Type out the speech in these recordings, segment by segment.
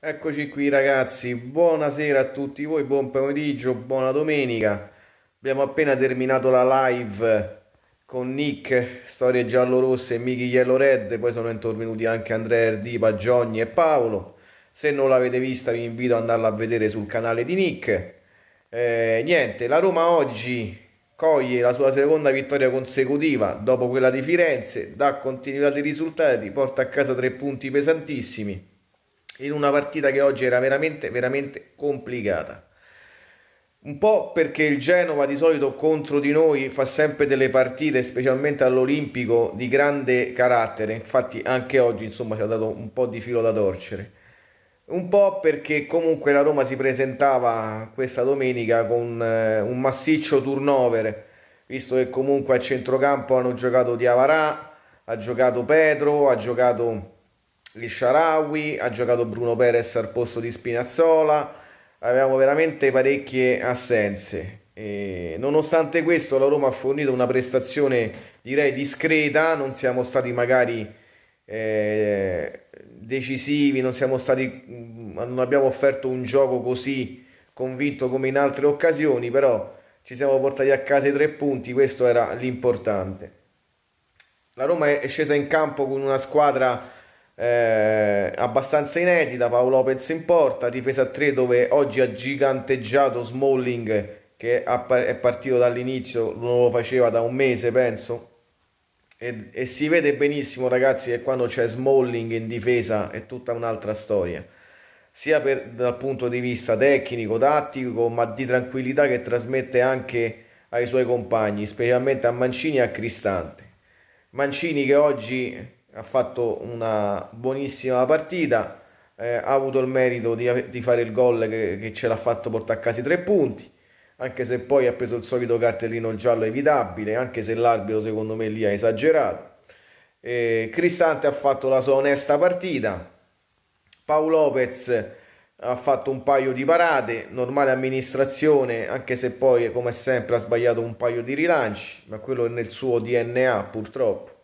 Eccoci qui ragazzi, buonasera a tutti voi, buon pomeriggio, buona domenica. Abbiamo appena terminato la live con Nick, Storie Giallo-Rosse e Mickey Yellow Red, poi sono intervenuti anche Andrea Erdipa, Giogni e Paolo. Se non l'avete vista vi invito ad andarla a vedere sul canale di Nick. Eh, niente, la Roma oggi coglie la sua seconda vittoria consecutiva dopo quella di Firenze, dà continuità di risultati, porta a casa tre punti pesantissimi in una partita che oggi era veramente, veramente complicata. Un po' perché il Genova di solito contro di noi fa sempre delle partite, specialmente all'Olimpico, di grande carattere. Infatti anche oggi insomma ci ha dato un po' di filo da torcere. Un po' perché comunque la Roma si presentava questa domenica con eh, un massiccio turnover, visto che comunque a centrocampo hanno giocato Diavarà, ha giocato Pedro, ha giocato Lisharawi, ha giocato Bruno Perez al posto di Spinazzola, avevamo veramente parecchie assenze. E nonostante questo la Roma ha fornito una prestazione direi discreta, non siamo stati magari eh, decisivi, non, siamo stati, mm, non abbiamo offerto un gioco così convinto come in altre occasioni, però ci siamo portati a casa i tre punti, questo era l'importante. La Roma è scesa in campo con una squadra eh, abbastanza inedita, Paolo Lopez in porta, difesa a 3 dove oggi ha giganteggiato Smalling che è partito dall'inizio, non lo faceva da un mese penso, e, e, si vede benissimo ragazzi che quando c'è Smalling in difesa è tutta un'altra storia sia per, dal punto di vista tecnico, tattico ma di tranquillità che trasmette anche ai suoi compagni specialmente a Mancini e a Cristante Mancini che oggi ha fatto una buonissima partita, eh, ha avuto il merito di, di fare il gol che, che ce l'ha fatto portare a casa i tre punti, anche se poi ha preso il solito cartellino giallo evitabile, anche se l'arbitro secondo me lì ha esagerato. Eh, Cristante ha fatto la sua onesta partita, Paolo Lopez ha fatto un paio di parate, normale amministrazione, anche se poi come sempre ha sbagliato un paio di rilanci, ma quello è nel suo DNA purtroppo.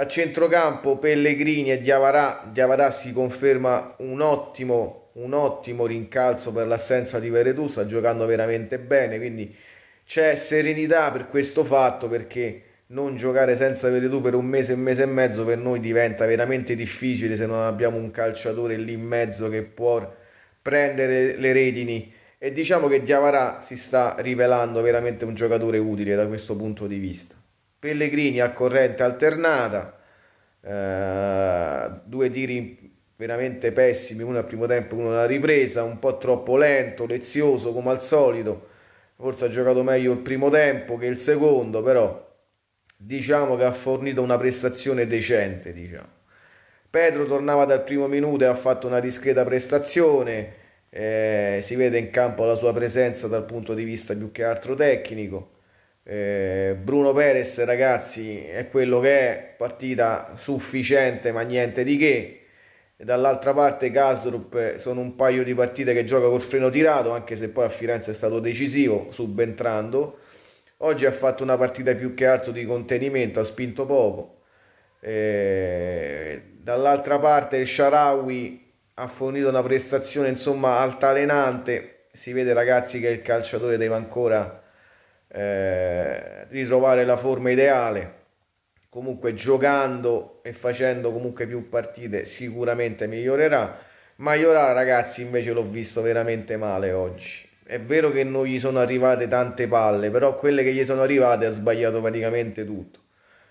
A centrocampo Pellegrini e Diavarà. Diavarà si conferma un ottimo, un ottimo rincalzo per l'assenza di Veretù, sta giocando veramente bene, quindi c'è serenità per questo fatto perché non giocare senza Veretù per un mese, un mese e mezzo per noi diventa veramente difficile se non abbiamo un calciatore lì in mezzo che può prendere le retini e diciamo che Diavarà si sta rivelando veramente un giocatore utile da questo punto di vista. Pellegrini a corrente alternata, eh, due tiri veramente pessimi, uno al primo tempo, e uno alla ripresa, un po' troppo lento, lezioso come al solito, forse ha giocato meglio il primo tempo che il secondo, però diciamo che ha fornito una prestazione decente. Diciamo. Pedro tornava dal primo minuto e ha fatto una discreta prestazione, eh, si vede in campo la sua presenza dal punto di vista più che altro tecnico eh, Bruno Perez, ragazzi, è quello che è, partita sufficiente ma niente di che. E dall'altra parte Kasrup sono un paio di partite che gioca col freno tirato, anche se poi a Firenze è stato decisivo, subentrando. Oggi ha fatto una partita più che altro di contenimento, ha spinto poco. Eh, dall'altra parte il Sharawi ha fornito una prestazione insomma altalenante. Si vede ragazzi che il calciatore deve ancora eh, ritrovare la forma ideale. Comunque giocando e facendo comunque più partite sicuramente migliorerà. Ma Iora ragazzi invece l'ho visto veramente male oggi. È vero che non gli sono arrivate tante palle, però quelle che gli sono arrivate ha sbagliato praticamente tutto.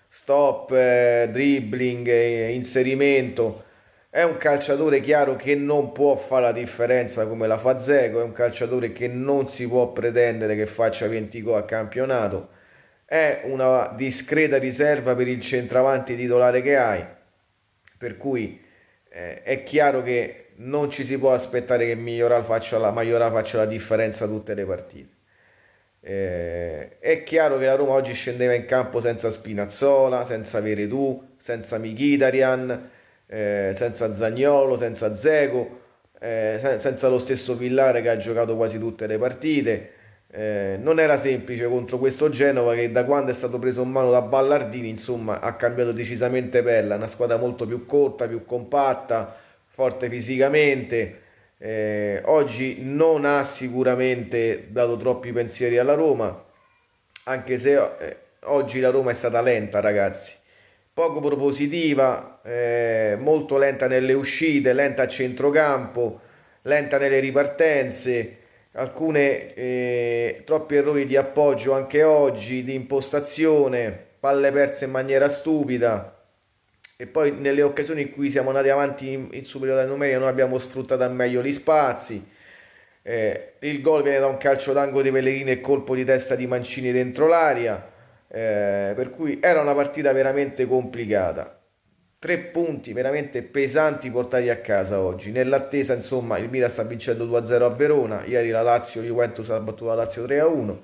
Stop, eh, dribbling, eh, inserimento è un calciatore chiaro che non può fare la differenza come la fa Zeco, è un calciatore che non si può pretendere che faccia 20 gol a campionato, è una discreta riserva per il centravanti titolare che hai, per cui eh, è chiaro che non ci si può aspettare che Migliora faccia la, Migliora faccia la differenza tutte le partite. Eh, è chiaro che la Roma oggi scendeva in campo senza Spinazzola, senza Veredù, senza Michidarian eh, senza Zagnolo, senza Zego, eh, senza lo stesso Villare che ha giocato quasi tutte le partite. Eh, non era semplice contro questo Genova che da quando è stato preso in mano da Ballardini insomma ha cambiato decisamente pelle, una squadra molto più corta, più compatta, forte fisicamente. Eh, oggi non ha sicuramente dato troppi pensieri alla Roma, anche se eh, oggi la Roma è stata lenta, ragazzi poco propositiva, eh, molto lenta nelle uscite, lenta a centrocampo, lenta nelle ripartenze, alcune eh, troppi errori di appoggio anche oggi, di impostazione, palle perse in maniera stupida e poi nelle occasioni in cui siamo andati avanti in, in superiorità numerica noi abbiamo sfruttato al meglio gli spazi. Eh, il gol viene da un calcio d'angolo di Pellegrini e colpo di testa di Mancini dentro l'aria eh, per cui era una partita veramente complicata. Tre punti veramente pesanti portati a casa oggi. Nell'attesa, insomma, il Milan sta vincendo 2-0 a Verona. Ieri la Lazio, Juventus ha battuto la Lazio 3-1.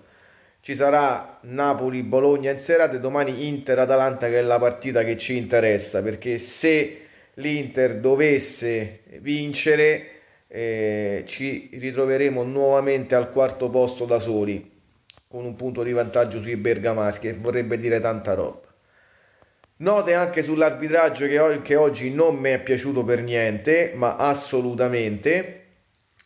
Ci sarà Napoli-Bologna in serata e domani Inter-Atalanta che è la partita che ci interessa perché se l'Inter dovesse vincere eh, ci ritroveremo nuovamente al quarto posto da soli con un punto di vantaggio sui bergamaschi e vorrebbe dire tanta roba. Note anche sull'arbitraggio che, che oggi non mi è piaciuto per niente, ma assolutamente,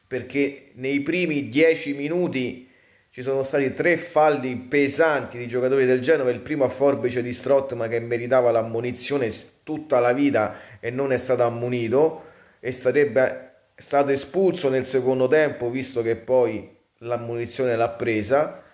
perché nei primi dieci minuti ci sono stati tre falli pesanti di giocatori del Genova, il primo a forbice di Strottman che meritava l'ammonizione tutta la vita e non è stato ammonito e sarebbe stato espulso nel secondo tempo visto che poi l'ammonizione l'ha presa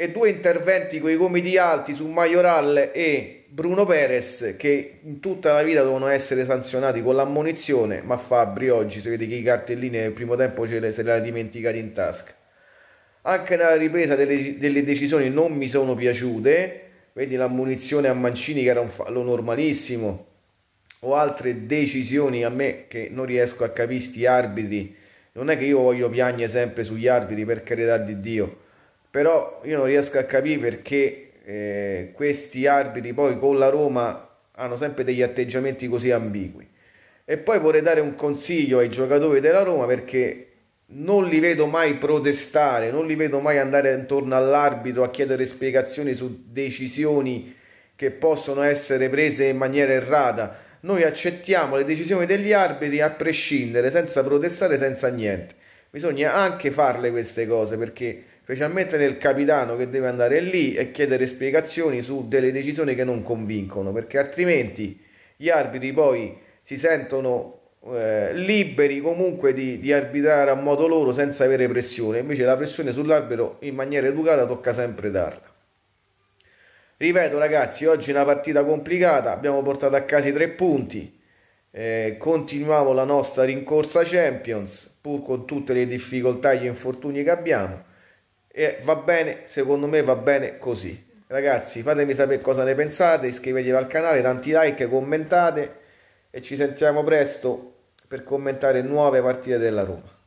e due interventi con i gomiti alti su Majoral e Bruno Perez che in tutta la vita devono essere sanzionati con l'ammonizione, ma Fabri oggi se vede che i cartellini nel primo tempo ce le, se le ha dimenticati in tasca. Anche nella ripresa delle, delle decisioni non mi sono piaciute, vedi l'ammonizione a Mancini che era un fallo normalissimo, o altre decisioni a me che non riesco a capire sti arbitri non è che io voglio piangere sempre sugli arbitri per carità di Dio però io non riesco a capire perché eh, questi arbitri poi con la Roma hanno sempre degli atteggiamenti così ambigui. E poi vorrei dare un consiglio ai giocatori della Roma perché non li vedo mai protestare, non li vedo mai andare intorno all'arbitro a chiedere spiegazioni su decisioni che possono essere prese in maniera errata. Noi accettiamo le decisioni degli arbitri a prescindere, senza protestare, senza niente. Bisogna anche farle queste cose perché specialmente nel capitano che deve andare lì e chiedere spiegazioni su delle decisioni che non convincono, perché altrimenti gli arbitri poi si sentono eh, liberi comunque di, di, arbitrare a modo loro senza avere pressione, invece la pressione sull'arbitro in maniera educata tocca sempre darla. Ripeto ragazzi, oggi è una partita complicata, abbiamo portato a casa i tre punti, eh, continuiamo la nostra rincorsa Champions, pur con tutte le difficoltà e gli infortuni che abbiamo e va bene, secondo me va bene così. Ragazzi, fatemi sapere cosa ne pensate, iscrivetevi al canale, tanti like, commentate e ci sentiamo presto per commentare nuove partite della Roma.